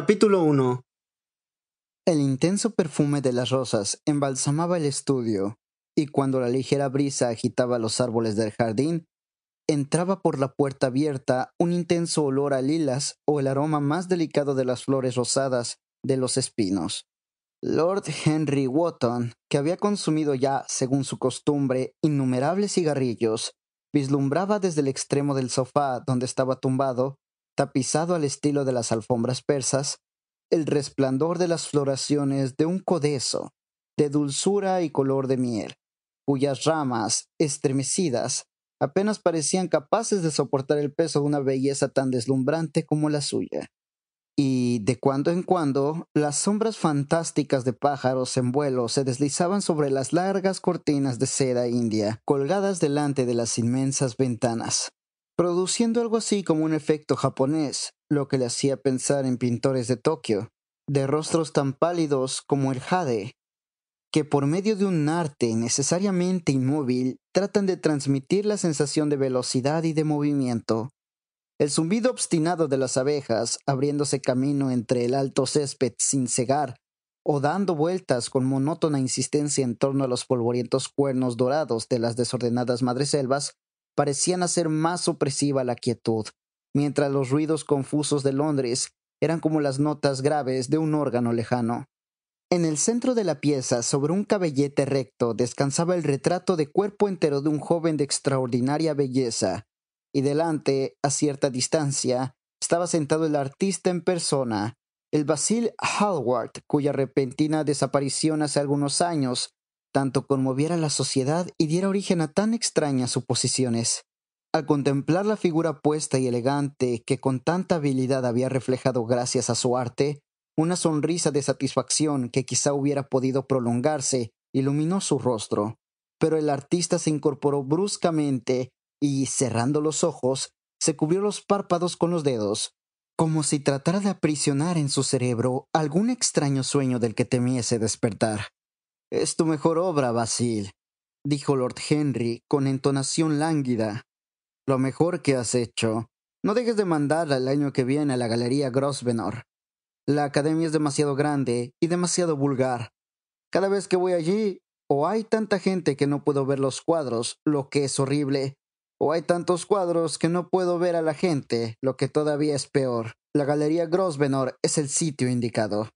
Capítulo 1 El intenso perfume de las rosas embalsamaba el estudio, y cuando la ligera brisa agitaba los árboles del jardín, entraba por la puerta abierta un intenso olor a lilas o el aroma más delicado de las flores rosadas de los espinos. Lord Henry Wotton, que había consumido ya, según su costumbre, innumerables cigarrillos, vislumbraba desde el extremo del sofá donde estaba tumbado tapizado al estilo de las alfombras persas, el resplandor de las floraciones de un codeso, de dulzura y color de miel, cuyas ramas, estremecidas, apenas parecían capaces de soportar el peso de una belleza tan deslumbrante como la suya. Y de cuando en cuando, las sombras fantásticas de pájaros en vuelo se deslizaban sobre las largas cortinas de seda india, colgadas delante de las inmensas ventanas produciendo algo así como un efecto japonés, lo que le hacía pensar en pintores de Tokio, de rostros tan pálidos como el jade, que por medio de un arte necesariamente inmóvil tratan de transmitir la sensación de velocidad y de movimiento. El zumbido obstinado de las abejas abriéndose camino entre el alto césped sin cegar o dando vueltas con monótona insistencia en torno a los polvorientos cuernos dorados de las desordenadas madreselvas parecían hacer más opresiva la quietud, mientras los ruidos confusos de Londres eran como las notas graves de un órgano lejano. En el centro de la pieza, sobre un cabellete recto, descansaba el retrato de cuerpo entero de un joven de extraordinaria belleza, y delante, a cierta distancia, estaba sentado el artista en persona, el Basil Hallward, cuya repentina desaparición hace algunos años tanto conmoviera la sociedad y diera origen a tan extrañas suposiciones. Al contemplar la figura puesta y elegante que con tanta habilidad había reflejado gracias a su arte, una sonrisa de satisfacción que quizá hubiera podido prolongarse iluminó su rostro. Pero el artista se incorporó bruscamente y, cerrando los ojos, se cubrió los párpados con los dedos, como si tratara de aprisionar en su cerebro algún extraño sueño del que temiese despertar. Es tu mejor obra, Basil, dijo Lord Henry con entonación lánguida. Lo mejor que has hecho. No dejes de mandar el año que viene a la Galería Grosvenor. La academia es demasiado grande y demasiado vulgar. Cada vez que voy allí, o hay tanta gente que no puedo ver los cuadros, lo que es horrible, o hay tantos cuadros que no puedo ver a la gente, lo que todavía es peor. La Galería Grosvenor es el sitio indicado.